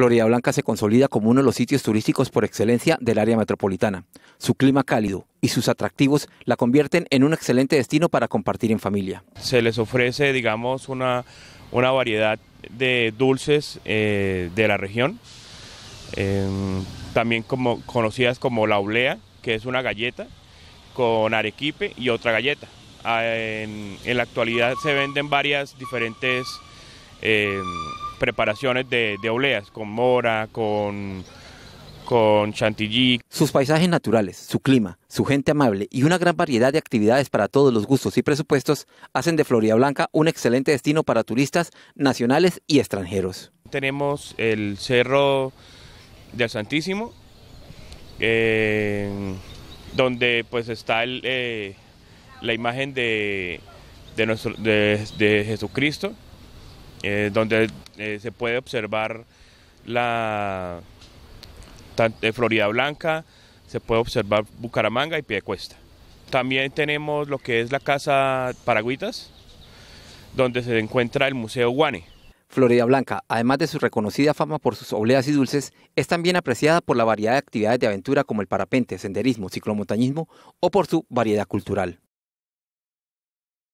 Florida Blanca se consolida como uno de los sitios turísticos por excelencia del área metropolitana. Su clima cálido y sus atractivos la convierten en un excelente destino para compartir en familia. Se les ofrece, digamos, una, variedad de dulces eh, de la región, em, también como, conocidas como la oblea, que es una galleta con arequipe y otra galleta. Ah, en, la actualidad se venden varias diferentes... Em, preparaciones de, oleas, con mora, con, con chantilly. Sus paisajes naturales, su clima, su gente amable y una gran variedad de actividades para todos los gustos y presupuestos hacen de Florida Blanca un excelente destino para turistas nacionales y extranjeros. Tenemos el Cerro del Santísimo, eh, donde pues está eh, la imagen de, nuestro, de, de Jesucristo. Eh, donde eh, se puede observar la eh, Florida Blanca, se puede observar Bucaramanga y Piedecuesta. También tenemos lo que es la Casa Paraguitas, donde se encuentra el Museo Guane. Florida Blanca, además de su reconocida fama por sus obleas y dulces, es también apreciada por la variedad de actividades de aventura como el parapente, senderismo, ciclomontañismo o por su variedad cultural.